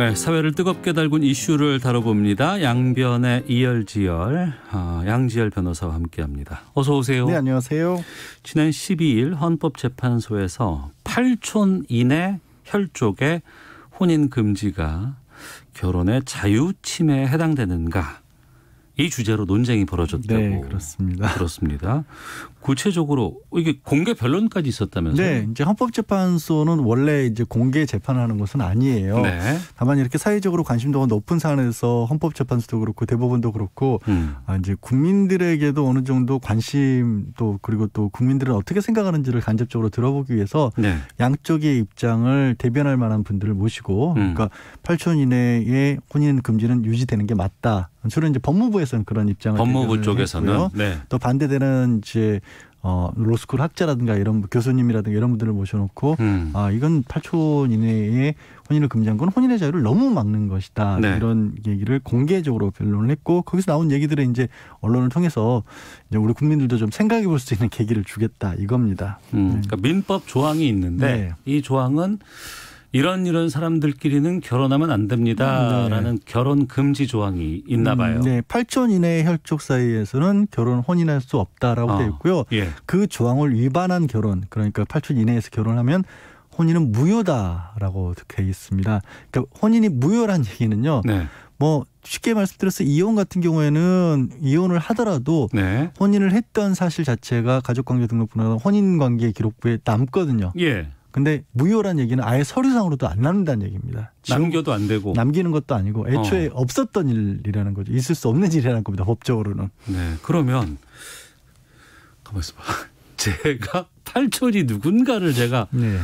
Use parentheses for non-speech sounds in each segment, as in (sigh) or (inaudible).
네, 사회를 뜨겁게 달군 이슈를 다뤄봅니다. 양변의 이열지열, 어, 양지열 변호사와 함께합니다. 어서 오세요. 네, 안녕하세요. 지난 12일 헌법재판소에서 8촌 이내 혈족의 혼인 금지가 결혼의 자유 침해에 해당되는가 이 주제로 논쟁이 벌어졌다고. 네, 그렇습니다. 그렇습니다. 구체적으로 이게 공개 변론까지 있었다면서요? 네, 이제 헌법재판소는 원래 이제 공개 재판하는 것은 아니에요. 네. 다만 이렇게 사회적으로 관심도가 높은 사안에서 헌법재판소도 그렇고 대법원도 그렇고 음. 아, 이제 국민들에게도 어느 정도 관심 또 그리고 또 국민들은 어떻게 생각하는지를 간접적으로 들어보기 위해서 네. 양쪽의 입장을 대변할 만한 분들을 모시고 음. 그러니까 8촌 이내의 혼인 금지는 유지되는 게 맞다. 주로 이제 법무부에서는 그런 입장을 법무부 쪽에서는 네. 또 반대되는 이제 어, 로스쿨 학자라든가 이런 교수님이라든가 이런 분들을 모셔놓고 음. 아 이건 8초 이내에 혼인을 금지한 건 혼인의 자유를 너무 막는 것이다 네. 이런 얘기를 공개적으로 변론을 했고 거기서 나온 얘기들을 이제 언론을 통해서 이제 우리 국민들도 좀 생각해 볼 수 있는 계기를 주겠다 이겁니다. 음. 네. 그러니까 민법 조항이 있는데 네. 이 조항은 이런 이런 사람들끼리는 결혼하면 안 됩니다라는 네. 결혼 금지 조항이 있나 봐요. 음, 네. 8촌 이내의 혈족 사이에서는 결혼 혼인할 수 없다라고 어, 되어 있고요. 예. 그 조항을 위반한 결혼 그러니까 8촌 이내에서 결혼하면 혼인은 무효다라고 되어 있습니다. 그러니까 혼인이 무효란 얘기는요. 네. 뭐 쉽게 말씀드려서 이혼 같은 경우에는 이혼을 하더라도 네. 혼인을 했던 사실 자체가 가족관계 등록부나 혼인관계 기록부에 남거든요. 예. 근데 무효란 얘기는 아예 서류상으로도 안 남는다는 얘기입니다. 남겨도 안 되고 남기는 것도 아니고 애초에 어. 없었던 일이라는 거죠. 있을 수 없는 일이라는 겁니다. 법적으로는. 네. 그러면 가만 있어 봐. (laughs) 제가 탈출이 누군가를 제가 네.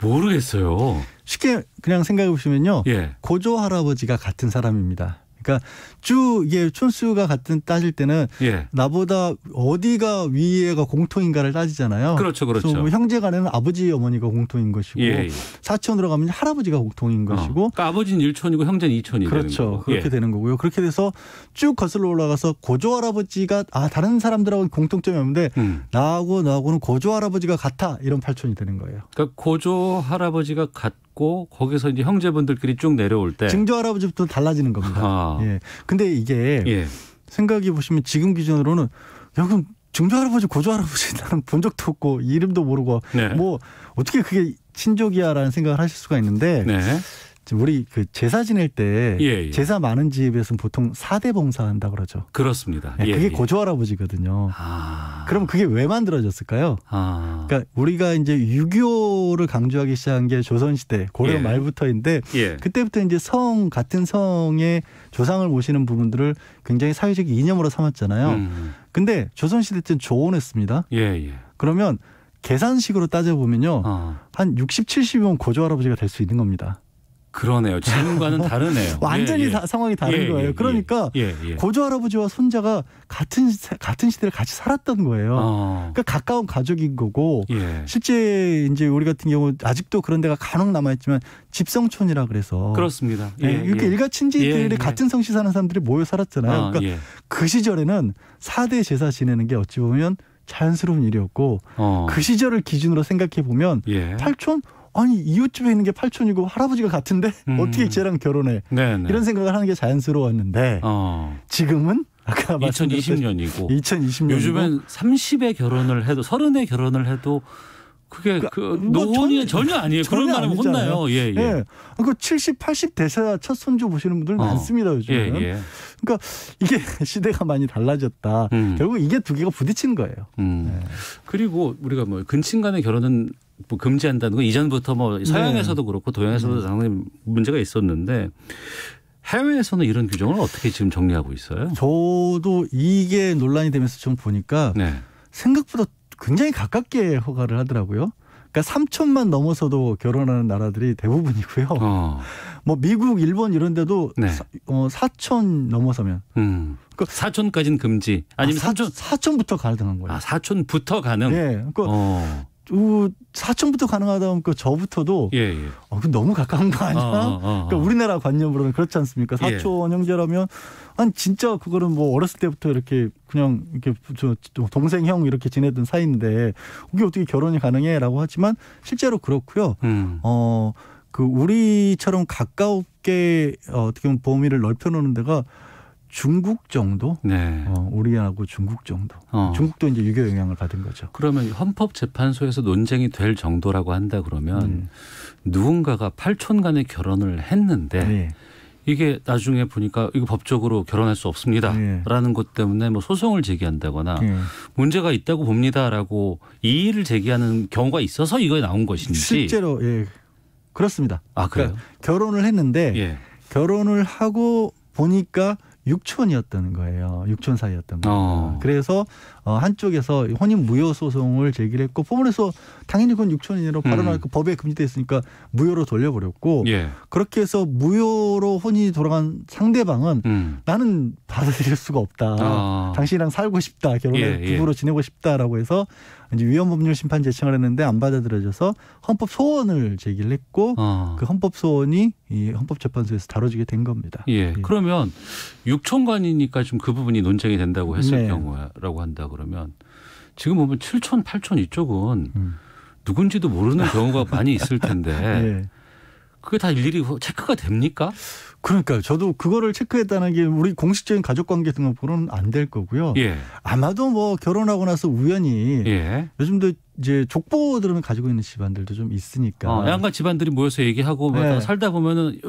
모르겠어요. 쉽게 그냥 생각해 보시면요. 예. 고조 할아버지가 같은 사람입니다. 그러니까 쭉 이게 촌수가 같은 따질 때는 예. 나보다 어디가 위에가 공통인가를 따지잖아요. 그렇죠, 그렇죠. 뭐 형제 간에는 아버지 어머니가 공통인 것이고 예, 예. 사촌으로 가면 할아버지가 공통인 어. 것이고. 그러니까 아버지는 일촌이고 형제는 이촌이 그렇죠. 그렇게 예. 되는 거고요. 그렇게 돼서 쭉 거슬러 올라가서 고조 할아버지가 아 다른 사람들하고 공통점이 없는데 음. 나하고 나하고는 고조 할아버지가 같아 이런 팔촌이 되는 거예요. 그러니까 고조 할아버지가 같 있고 거기서 이제 형제분들끼리 쭉 내려올 때 증조 할아버지부터 달라지는 겁니다. 아. 예. 근데 이게 예. 생각해 보시면 지금 기준으로는 야 그럼 증조 할아버지 고조 할아버지 나는 본 적도 없고 이름도 모르고 네. 뭐 어떻게 그게 친족이야라는 생각을 하실 수가 있는데 네. 우리 그 제사 지낼 때 예, 예. 제사 많은 집에서는 보통 4대 봉사한다 그러죠. 그렇습니다. 예, 예 그게 예. 고조 할아버지거든요. 아. 그럼 그게 왜 만들어졌을까요? 아. 그러니까 우리가 이제 유교를 강조하기 시작한 게 조선 시대 고려 예. 말부터인데 그때부터 이제 성 같은 성의 조상을 모시는 부분들을 굉장히 사회적 이념으로 삼았잖아요. 음. 근데 조선 시대 때는 조언했습니다. 그러면 계산식으로 따져보면요. 아. 한 60, 70이면 고조 할아버지가 될 수 있는 겁니다. 그러네요. 지금과는 (laughs) 다르네요. 완전히 예, 예. 다, 상황이 다른 예, 거예요. 예, 예, 그러니까 예, 고조 할아버지와 손자가 같은 같은 시대를 같이 살았던 거예요. 어. 그러니까 가까운 가족인 거고 실제 이제 우리 같은 경우 아직도 그런 데가 간혹 남아 있지만 집성촌이라 그래서 그렇습니다. 이렇게 일가 친지들이 같은 성씨 사는 사람들이 모여 살았잖아요. 어, 그러니까 그 시절에는 4대 제사 지내는 게 어찌 보면 자연스러운 일이었고 어. 그 시절을 기준으로 생각해 보면 탈촌 아니 이웃집에 있는 게 팔촌이고 할아버지가 같은데 음. 어떻게 쟤랑 결혼해? 네네. 네. 이런 생각을 하는 게 자연스러웠는데 어. 지금은 아까 2020년이고 2020년 요즘엔 30에 결혼을 해도 30에 결혼을 해도 그게 그러니까 그, 그 노원이 전혀, 전혀 아니에요. 전혀 그런 말하면 혼나요. 예, 예. 예. 그 70, 80 대사 첫 손주 보시는 분들 어. 많습니다 요즘. 예, 예. 그러니까 이게 (laughs) 시대가 많이 달라졌다. 음. 결국 이게 두 개가 부딪힌 거예요. 음. 네. 그리고 우리가 뭐 근친간의 결혼은 뭐 금지한다는 건 이전부터 뭐 서양에서도 네. 그렇고 동양에서도 네. 당연히 네. 문제가 있었는데 해외에서는 이런 규정을 어떻게 지금 정리하고 있어요? 저도 이게 논란이 되면서 좀 보니까 네. 생각보다 굉장히 가깝게 허가를 하더라고요. 그러니까 3천만 넘어서도 결혼하는 나라들이 대부분이고요. 어. 뭐 미국, 일본 이런 데도 네. 사, 어, 4천 넘어서면. 음. 그 그러니까 4천까지는 금지. 아니면 아, 4천 4천부터 가능한 거예요. 아, 4천부터 가능. 네. 그러니까 어. 사촌부터 가능하다 면그 저부터도 예, 예. 어, 그 너무 가까운 거 아니야? 아, 아, 아, 그러니까 우리나라 관념으로는 그렇지 않습니까? 예. 사촌 예. 형제라면 아니 진짜 그거는 뭐 어렸을 때부터 이렇게 그냥 이렇게 저 동생 형 이렇게 지내던 사이인데 그게 어떻게 결혼이 가능해라고 하지만 실제로 그렇고요. 음. 어그 우리처럼 가까우게 어, 어떻게 보면 범위를 넓혀놓는 데가 중국 정도, 네. 어, 우리하고 중국 정도. 어. 중국도 이제 유교 영향을 받은 거죠. 그러면 헌법재판소에서 논쟁이 될 정도라고 한다 그러면 음. 누군가가 팔촌간에 결혼을 했는데 네. 이게 나중에 보니까 이거 법적으로 결혼할 수 없습니다라는 네. 것 때문에 뭐 소송을 제기한다거나 네. 문제가 있다고 봅니다라고 이의를 제기하는 경우가 있어서 이거 에 나온 것인지 실제로 예 그렇습니다. 아 그래요? 그러니까 결혼을 했는데 예. 결혼을 하고 보니까 6촌이었던 거예요. 6촌 사이였던 거예요. 어. 그래서 어, 한쪽에서 혼인 무효 소송을 제기를 했고 포문에서 당연히 그건 6천 원이라고 음. 발언할 음. 법에 금지되어 있으니까 무효로 돌려버렸고 예. 그렇게 해서 무효로 혼인이 돌아간 상대방은 음. 나는 받아들일 수가 없다. 아. 당신이랑 살고 싶다. 결혼해 예, 예, 부부로 예. 지내고 싶다라고 해서 이제 위헌법률 심판 제청을 했는데 안 받아들여져서 헌법 소원을 제기를 했고 아. 그 헌법 소원이 이 헌법재판소에서 다뤄지게 된 겁니다. 예. 예. 그러면 6천관이니까 좀 그 부분이 논쟁이 된다고 했을 네. 경우라고 한다고 그러면 지금 보면 7천, 8천 이쪽은 음. 누군지도 모르는 경우가 (laughs) 많이 있을 텐데 예. 그게 다 일일이 체크가 됩니까? 그러니까 저도 그거를 체크했다는 게 우리 공식적인 가족관계 등으로는안 될 거고요. 예. 아마도 뭐 결혼하고 나서 우연히 예. 요즘도 이제 족보 들으면 가지고 있는 집안들도 좀 있으니까 어, 양가 집안들이 모여서 얘기하고 네. 살다 보면은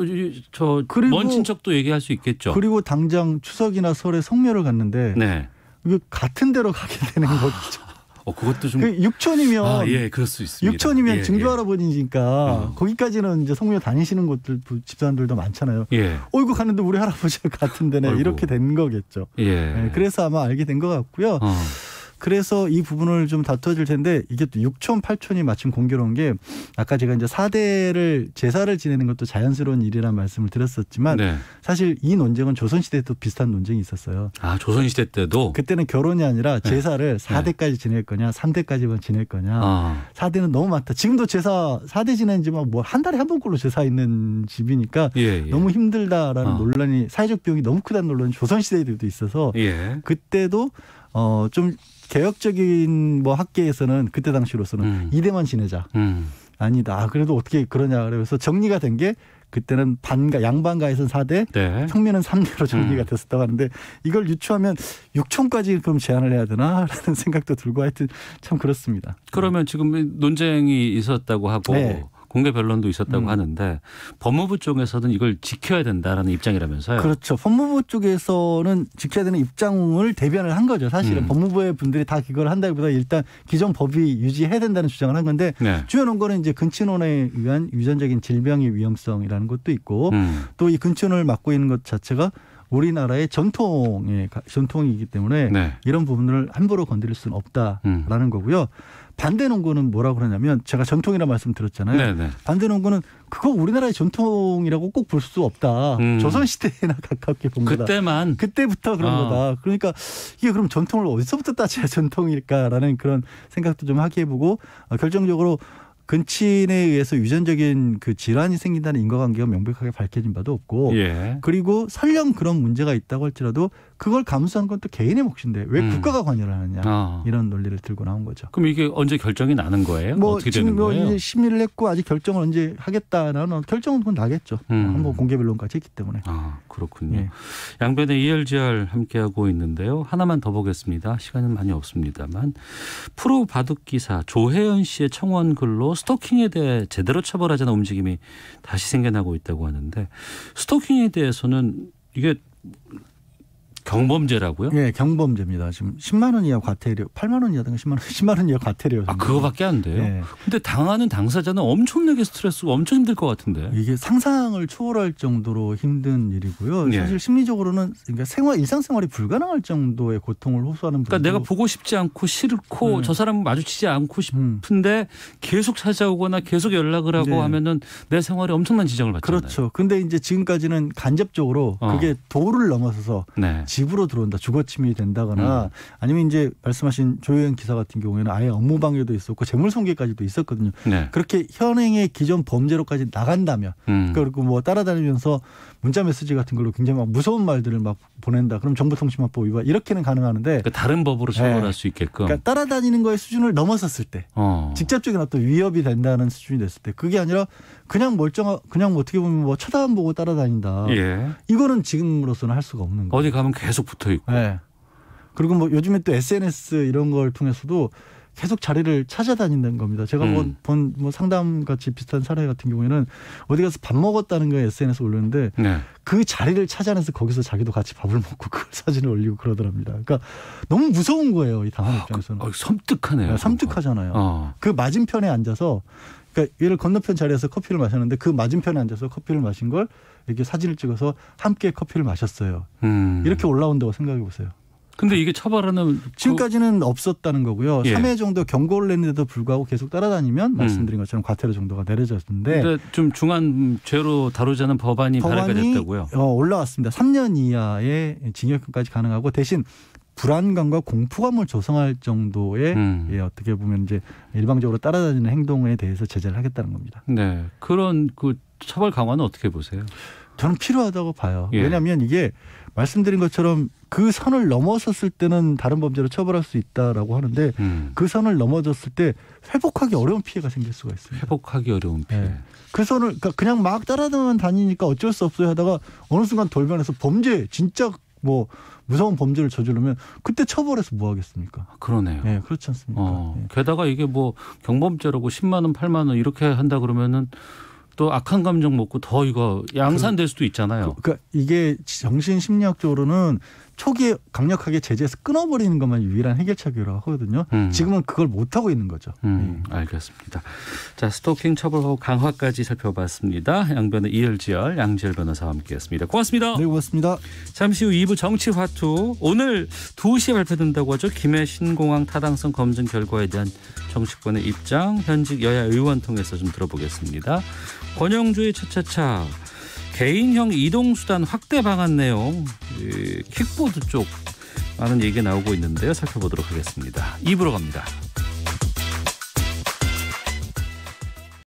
저먼 친척도 얘기할 수 있겠죠. 그리고 당장 추석이나 설에 성묘를 갔는데. 네. 그 같은 데로 가게 되는 아, 거죠. 어, 그것도 좀. 6촌이면. 그 아, 예, 그럴 수 있습니다. 6촌이면 예, 증조할아버지니까 예. 음. 거기까지는 이제 성묘 다니시는 곳들, 집사람들도 많잖아요. 예. 어이구 가는데 우리 할아버지 같은 데네. (laughs) 어이구. 이렇게 된 거겠죠. 예. 네, 그래서 아마 알게 된 것 같고요. 어. 그래서 이 부분을 좀 다투어야 텐데 이게 또 6촌 8촌이 마침 공교로운 게 아까 제가 이제 사대를 제사를 지내는 것도 자연스러운 일이라는 말씀을 드렸었지만 네. 사실 이 논쟁은 조선 시대 에도 비슷한 논쟁이 있었어요. 아, 조선 시대 때도 그때는 결혼이 아니라 네. 제사를 네. 사대까지 지낼 거냐, 삼대까지만 지낼 거냐. 아. 사대는 너무 많다. 지금도 제사 사대 지내는 집은 뭐한 달에 한 번꼴로 제사 있는 집이니까 예, 예. 너무 힘들다라는 아. 논란이 사회적 비용이 너무 크다는 논란이 조선 시대에도 있어서 예. 그때도 어좀 개혁적인 뭐 학계에서는 그때 당시로서는 음. 이대만 지내자. 음. 아니다. 아, 그래도 어떻게 그러냐. 그래서 정리가 된 게 그때는 반가 양반가에서는 4대, 네. 평면은 3대로 정리가 음. 됐었다고 하는데 이걸 유추하면 6촌까지 그럼 제한을 해야 되나라는 (laughs) 생각도 들고 하여튼 참 그렇습니다. 그러면 지금 논쟁이 있었다고 하고 네. 공개 변론도 있었다고 음. 하는데 법무부 쪽에서는 이걸 지켜야 된다라는 입장이라면서요. 그렇죠. 법무부 쪽에서는 지켜야 되는 입장을 대변을 한 거죠. 사실은 음. 법무부의 분들이 다 그걸 한다기보다 일단 기존 법이 유지해야 된다는 주장을 한 건데 네. 주요 논거는 이제 근친혼에 의한 유전적인 질병의 위험성이라는 것도 있고 음. 또이 근친혼을 맡고 있는 것 자체가 우리나라의 전통의 전통이기 때문에 네. 이런 부분을 함부로 건드릴 수는 없다라는 음. 거고요. 반대 농구는 뭐라 고 그러냐면 제가 전통이라 말씀드렸잖아요. 네네. 네. 반대 농구는 그거 우리나라의 전통이라고 꼭 볼 수 없다. 음. 조선 시대에나 (laughs) 가깝게 본 그때만. 거다. 그때 그때부터 그런 어. 거다. 그러니까 이게 그럼 전통을 어디서부터 따져야 전통일까라는 그런 생각도 좀 하게 해보고 어, 결정적으로 근친에 의해서 유전적인 그 질환이 생긴다는 인과관계가 명백하게 밝혀진 바도 없고 예. 그리고 설령 그런 문제가 있다고 할지라도 그걸 감수하는 건또 개인의 몫인데 왜 음. 국가가 관여를 하느냐 아. 이런 논리를 들고 나온 거죠. 그럼 이게 언제 결정이 나는 거예요? 뭐 어떻게 되는 뭐 거예요? 이제 심의를 했고 아직 결정을 언제 하겠다라는 결정은 나겠죠. 음. 뭐 한번 공개변론까지 했기 때문에. 아 그렇군요. 네. 양변의 ELGR 함께하고 있는데요. 하나만 더 보겠습니다. 시간은 많이 없습니다만 프로 바둑 기사 조혜연 씨의 청원 글로 스토킹에 대해 제대로 처벌하자는 움직임이 다시 생겨나고 있다고 하는데 스토킹에 대해서는 이게 경범죄라고요? 예, 경범죄입니다. 지금 10만 원 이하 과태료, 8만 원 이하든가 10만 원, 10만 원 이하 과태료. 정도. 아, 그거밖에 안 돼요. 예. 근데 당하는 당사자는 엄청나게 스트레스, 엄청 힘들 것 같은데. 이게 상상을 초월할 정도로 힘든 일이고요. 예. 사실 심리적으로는 그러니까 생활 일상생활이 불가능할 정도의 고통을 호소하는. 그러니까 내가 보고 싶지 않고 싫고 예. 저 사람 마주치지 않고 음. 싶은데 음. 계속 찾아오거나 계속 연락을 하고 네. 하면은 내 생활에 엄청난 지장을 받잖아요. 그렇죠. 근데 이제 지금까지는 간접적으로 어. 그게 도를 넘어서서. 네. 집으로 들어온다, 주거침입이 된다거나 음. 아니면 이제 말씀하신 조혜연 기사 같은 경우에는 아예 업무방해도 있었고 재물손괴까지도 있었거든요. 네. 그렇게 현행의 기존 범죄로까지 나간다면 음. 그리고 뭐 따라다니면서 문자 메시지 같은 걸로 굉장히 막 무서운 말들을 막 보낸다. 그럼 정보통신망법 위반 이렇게는 가능하는데 그러니까 다른 법으로 네. 처벌할 네. 수 있게끔. 그러니까 따라다니는 거의 수준을 넘어섰을 때 어. 직접적인 어떤 위협이 된다는 수준이 됐을 때 그게 아니라 그냥 멀쩡한 그냥 뭐 어떻게 보면 뭐 쳐다만 보고 따라다닌다. 예. 이거는 지금으로서는 할 수가 없는 거예요. 어디 가면 계속 붙어 있고. 네. 그리고 뭐 요즘에 또 SNS 이런 걸 통해서도 계속 자리를 찾아다닌다는 겁니다. 제가 음. 본, 뭐 상담 같이 비슷한 사례 같은 경우에는 어디 가서 밥 먹었다는 거 SNS 올렸는데 네. 그 자리를 찾아내서 거기서 자기도 같이 밥을 먹고 그 사진을 올리고 그러더랍니다. 그러니까 너무 무서운 거예요. 이 당한 아, 그 입장에서는. 그, 어, 섬뜩하네요. 네, 섬뜩하잖아요. 어. 그 맞은편에 앉아서 그러니까 얘를 건너편 자리에서 커피를 마셨는데 그 맞은편에 앉아서 커피를 마신 걸 이렇게 사진을 찍어서 함께 커피를 마셨어요. 음. 이렇게 올라온다고 생각해 보세요. 근데 이게 처벌하는 그 지금까지는 없었다는 거고요. 예. 3회 정도 경고를 냈는데도 불구하고 계속 따라다니면 음. 말씀드린 것처럼 과태료 정도가 내려졌는데 근데 좀 중한 죄로 다루자는 법안이, 법안이 발의가 됐다고요. 어, 올라왔습니다. 3년 이하의 징역까지 가능하고 대신 불안감과 공포감을 조성할 정도의 음. 예, 어떻게 보면 이제 일방적으로 따라다니는 행동에 대해서 제재를 하겠다는 겁니다. 네, 그런 그 처벌 강화는 어떻게 보세요? 저는 필요하다고 봐요. 예. 왜냐하면 이게 말씀드린 것처럼 그 선을 넘어섰을 때는 다른 범죄로 처벌할 수 있다라고 하는데 음. 그 선을 넘어졌을 때 회복하기 어려운 피해가 생길 수가 있습니다. 회복하기 어려운 피해. 네. 그 선을 그러니까 그냥 막 따라다니니까 어쩔 수 없어요 하다가 어느 순간 돌변해서 범죄 진짜 뭐 무서운 범죄를 저지르면 그때 처벌해서 뭐 하겠습니까? 그러네요. 예, 네, 그렇지 않습니까? 어, 네. 게다가 이게 뭐 경범죄라고 10만 원, 8만 원 이렇게 한다 그러면은 또 악한 감정 먹고 더 이거 양산될 그, 수도 있잖아요. 그, 러니까 이게 정신 심리학적으로는 초기에 강력하게 제재해서 끊어버리는 것만 유일한 해결책이라고 하거든요. 음. 지금은 그걸 못 하고 있는 거죠. 음, 네. 알겠습니다. 자 스토킹 처벌법 강화까지 살펴봤습니다. 양변의 이열지열 양지열 변호사와 함께했습니다. 고맙습니다. 네 고맙습니다. 잠시 후 2부 정치화투 오늘 2시에 발표된다고 하죠. 김해 신공항 타당성 검증 결과에 대한 정치권의 입장 현직 여야 의원 통해서 좀 들어보겠습니다. 권영주의 차차차 개인형 이동수단 확대 방안 내용 예, 킥보드 쪽 많은 얘기가 나오고 있는데요. 살펴보도록 하겠습니다. 입으로 갑니다.